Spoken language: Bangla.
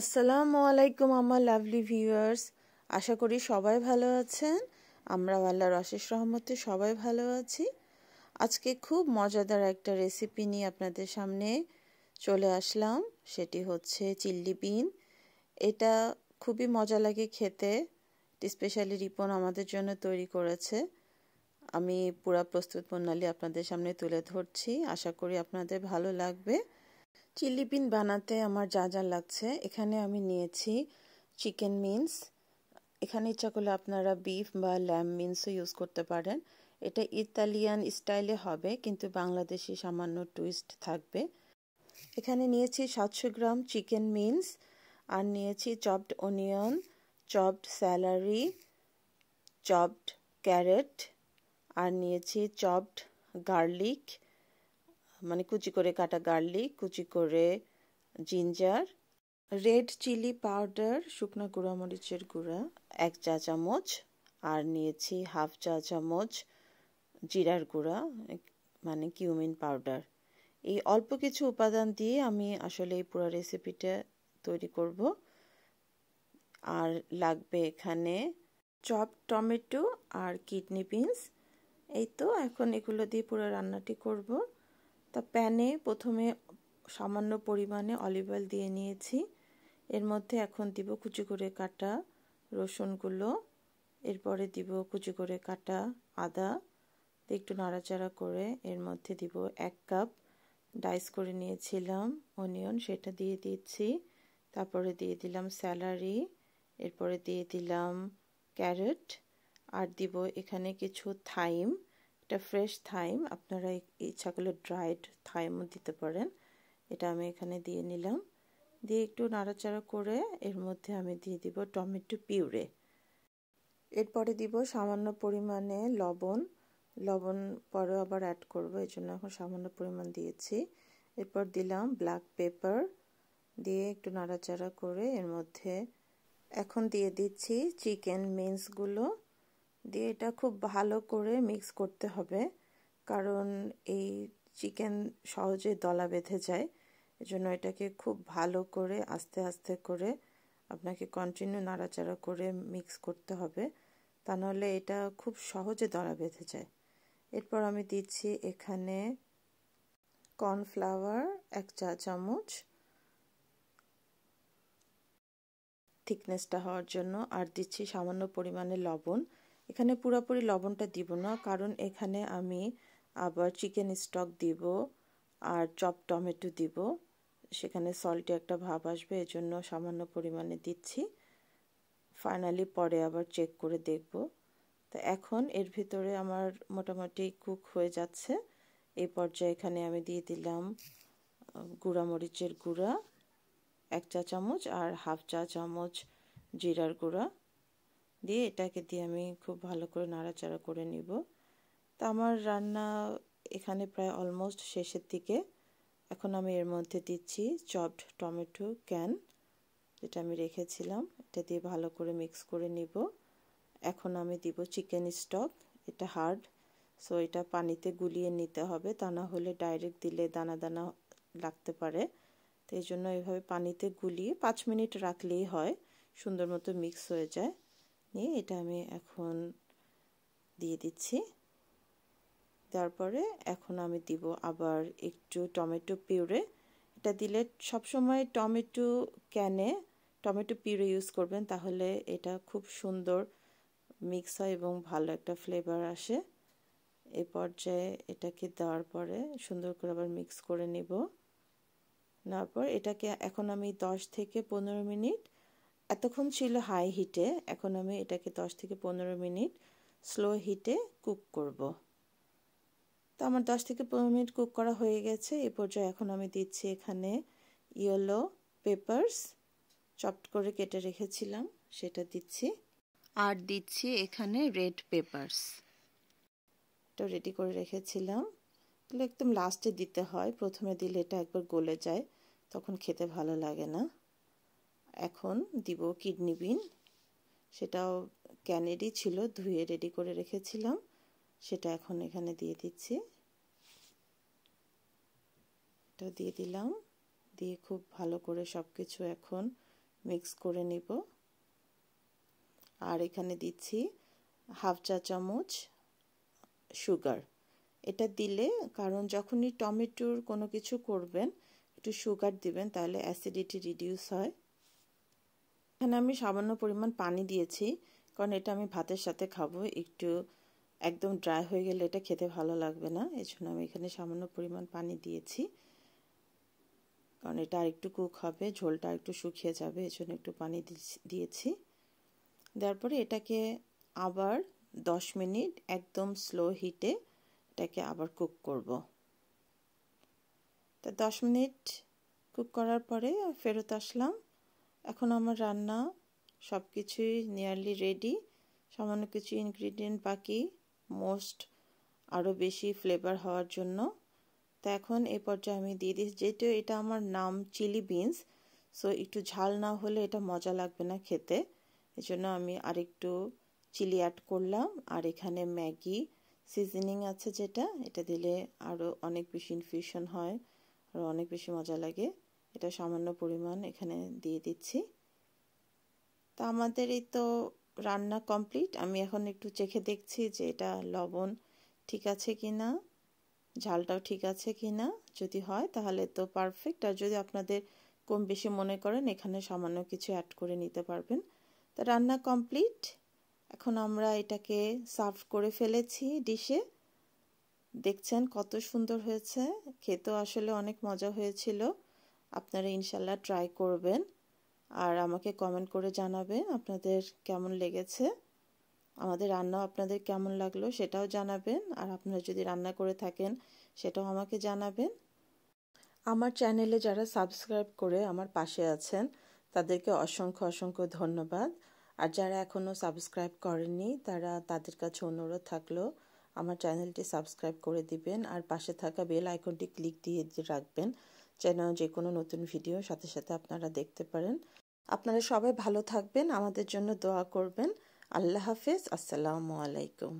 আসসালামু আলাইকুম আমার লাভলি ভিউয়ার্স আশা করি সবাই ভালো আছেন আমরা আল্লাহর অশেষ রহমতে সবাই ভালো আছি আজকে খুব মজাদার একটা রেসিপি নিয়ে আপনাদের সামনে চলে আসলাম সেটি হচ্ছে চিল্লি বিন এটা খুবই মজা লাগে খেতে স্পেশালি রিপন আমাদের জন্য তৈরি করেছে আমি পুরা প্রস্তুত প্রণালী আপনাদের সামনে তুলে ধরছি আশা করি আপনাদের ভালো লাগবে চিলি বিন বানাতে আমার যা যা লাগছে এখানে আমি নিয়েছি চিকেন মিন্স এখানে ইচ্ছা করলে আপনারা বিফ বা ল্যাম মিন্সও ইউজ করতে পারেন এটা ইতালিয়ান স্টাইলে হবে কিন্তু বাংলাদেশি সামান্য টুইস্ট থাকবে এখানে নিয়েছি সাতশো গ্রাম চিকেন মিন্স আর নিয়েছি chopped onion chopped celery chopped carrot আর নিয়েছি চপড গার্লিক মানে কুচি করে কাটা গার্লিক কুচি করে জিঞ্জার রেড চিলি পাউডার শুকনো গুঁড়া মরিচের গুঁড়া এক চা চামচ আর নিয়েছি হাফ চা চামচ জিরার গুঁড়া মানে কিউমিন পাউডার এই অল্প কিছু উপাদান দিয়ে আমি আসলে এই পুরো রেসিপিটা তৈরি করব আর লাগবে এখানে চপ টমেটো আর কিডনি বিনস এই তো এখন এগুলো দিয়ে পুরো রান্নাটি করব তা প্যানে প্রথমে সামান্য পরিমাণে অলিভ অয়েল দিয়ে নিয়েছি এর মধ্যে এখন দিব কুচি করে কাটা রসুনগুলো এরপরে দিব কুচি করে কাটা আদা একটু নাড়াচাড়া করে এর মধ্যে দিব এক কাপ ডাইস করে নিয়েছিলাম অনিয়ন সেটা দিয়ে দিচ্ছি তারপরে দিয়ে দিলাম স্যালারি এরপরে দিয়ে দিলাম ক্যারেট আর দিব এখানে কিছু থাইম এটা ফ্রেশ থাইম আপনারা ইচ্ছা করলে ড্রাইড থাইমও দিতে পারেন এটা আমি এখানে দিয়ে নিলাম দিয়ে একটু নাড়াচাড়া করে এর মধ্যে আমি দিয়ে দিব টমেটো পিউরে এরপরে দিব সামান্য পরিমাণে লবণ লবণ পরে আবার অ্যাড করব এই জন্য এখন সামান্য পরিমাণ দিয়েছি এরপর দিলাম ব্ল্যাক পেপার দিয়ে একটু নাড়াচাড়া করে এর মধ্যে এখন দিয়ে দিচ্ছি চিকেন মিন্সগুলো দিয়ে এটা খুব ভালো করে মিক্স করতে হবে কারণ এই চিকেন সহজে দলা বেঁধে যায় এজন্য এটাকে খুব ভালো করে আস্তে আস্তে করে আপনাকে কন্টিনিউ নাড়াচাড়া করে মিক্স করতে হবে তা নাহলে এটা খুব সহজে দলা বেঁধে যায় এরপর আমি দিচ্ছি এখানে কর্নফ্লাওয়ার এক চা চামচ থিকনেসটা হওয়ার জন্য আর দিচ্ছি সামান্য পরিমাণে লবণ এখানে পুরোপুরি লবণটা দিব না কারণ এখানে আমি আবার চিকেন স্টক দিব আর চপ টমেটো দিব সেখানে সল্টে একটা ভাব আসবে এজন্য সামান্য পরিমাণে দিচ্ছি ফাইনালি পরে আবার চেক করে দেখব তো এখন এর ভিতরে আমার মোটামুটি কুক হয়ে যাচ্ছে এই পর্যায়ে এখানে আমি দিয়ে দিলাম গুঁড়া মরিচের গুঁড়া এক চা চামচ আর হাফ চা চামচ জিরার গুঁড়া দিয়ে এটাকে দিয়ে আমি খুব ভালো করে নাড়াচাড়া করে নিব তো আমার রান্না এখানে প্রায় অলমোস্ট শেষের দিকে এখন আমি এর মধ্যে দিচ্ছি চপড টমেটো ক্যান যেটা আমি রেখেছিলাম এটা দিয়ে ভালো করে মিক্স করে নিব এখন আমি দিব চিকেন স্টক এটা হার্ড সো এটা পানিতে গুলিয়ে নিতে হবে তা না হলে ডাইরেক্ট দিলে দানা দানা লাগতে পারে তো এই জন্য এইভাবে পানিতে গুলিয়ে পাঁচ মিনিট রাখলেই হয় সুন্দর মতো মিক্স হয়ে যায় নিয়ে এটা আমি এখন দিয়ে দিচ্ছি তারপরে এখন আমি দিব আবার একটু টমেটো পিউরে এটা দিলে সবসময় টমেটো ক্যানে টমেটো পিউরে ইউজ করবেন তাহলে এটা খুব সুন্দর মিক্স হয় এবং ভালো একটা ফ্লেভার আসে এ পর্যায়ে এটাকে দেওয়ার পরে সুন্দর করে আবার মিক্স করে নেব নেওয়ার পর এটাকে এখন আমি দশ থেকে পনেরো মিনিট এতক্ষণ ছিল হাই হিটে এখন আমি এটাকে 10 থেকে পনেরো মিনিট স্লো হিটে কুক করব তো আমার 10 থেকে পনেরো মিনিট কুক করা হয়ে গেছে এ পর্যায়ে এখন আমি দিচ্ছি এখানে ইয়েলো পেপারস চপড করে কেটে রেখেছিলাম সেটা দিচ্ছি আর দিচ্ছি এখানে রেড পেপারস এটা রেডি করে রেখেছিলাম তাহলে একদম লাস্টে দিতে হয় প্রথমে দিলে এটা একবার গলে যায় তখন খেতে ভালো লাগে না এখন দিব কিডনি বিন সেটাও ক্যানেডি ছিল ধুয়ে রেডি করে রেখেছিলাম সেটা এখন এখানে দিয়ে দিচ্ছি এটা দিয়ে দিলাম দিয়ে খুব ভালো করে সব কিছু এখন মিক্স করে নিব আর এখানে দিচ্ছি হাফ চা চামচ সুগার এটা দিলে কারণ যখনই টমেটোর কোনো কিছু করবেন একটু সুগার দিবেন তাহলে অ্যাসিডিটি রিডিউস হয় এখানে আমি সামান্য পরিমাণ পানি দিয়েছি কারণ এটা আমি ভাতের সাথে খাবো একটু একদম ড্রাই হয়ে গেলে এটা খেতে ভালো লাগবে না এই জন্য আমি এখানে সামান্য পরিমাণ পানি দিয়েছি কারণ এটা আর একটু কুক হবে ঝোলটা একটু শুকিয়ে যাবে এই জন্য একটু পানি দিয়েছি দেওয়ার পরে এটাকে আবার দশ মিনিট একদম স্লো হিটে এটাকে আবার কুক করব তা দশ মিনিট কুক করার পরে ফেরত আসলাম এখন আমার রান্না সব কিছুই নিয়ারলি রেডি সামান্য কিছু ইনগ্রিডিয়েন্ট বাকি মোস্ট আরও বেশি ফ্লেভার হওয়ার জন্য তো এখন এ পর্যায়ে আমি দিয়ে দিই যেহেতু এটা আমার নাম চিলি বিনস সো একটু ঝাল না হলে এটা মজা লাগবে না খেতে এজন্য আমি আরেকটু চিলি অ্যাড করলাম আর এখানে ম্যাগি সিজনিং আছে যেটা এটা দিলে আরও অনেক বেশি ইনফিউশন হয় আরও অনেক বেশি মজা লাগে এটা সামান্য পরিমাণ এখানে দিয়ে দিচ্ছি তো আমাদের এই তো রান্না কমপ্লিট আমি এখন একটু চেখে দেখছি যে এটা লবণ ঠিক আছে কি না ঝালটাও ঠিক আছে কি না যদি হয় তাহলে তো পারফেক্ট আর যদি আপনাদের কম বেশি মনে করেন এখানে সামান্য কিছু অ্যাড করে নিতে পারবেন তো রান্না কমপ্লিট এখন আমরা এটাকে সার্ভ করে ফেলেছি ডিশে দেখছেন কত সুন্দর হয়েছে খেতেও আসলে অনেক মজা হয়েছিল আপনারা ইনশাল্লাহ ট্রাই করবেন আর আমাকে কমেন্ট করে জানাবেন আপনাদের কেমন লেগেছে আমাদের রান্নাও আপনাদের কেমন লাগলো সেটাও জানাবেন আর আপনারা যদি রান্না করে থাকেন সেটাও আমাকে জানাবেন আমার চ্যানেলে যারা সাবস্ক্রাইব করে আমার পাশে আছেন তাদেরকে অসংখ্য অসংখ্য ধন্যবাদ আর যারা এখনও সাবস্ক্রাইব করেননি তারা তাদের কাছে অনুরোধ থাকলো আমার চ্যানেলটি সাবস্ক্রাইব করে দিবেন আর পাশে থাকা বেল আইকনটি ক্লিক দিয়ে রাখবেন যেন যে কোনো নতুন ভিডিও সাথে সাথে আপনারা দেখতে পারেন আপনারা সবাই ভালো থাকবেন আমাদের জন্য দোয়া করবেন আল্লাহ হাফেজ আসসালামু আলাইকুম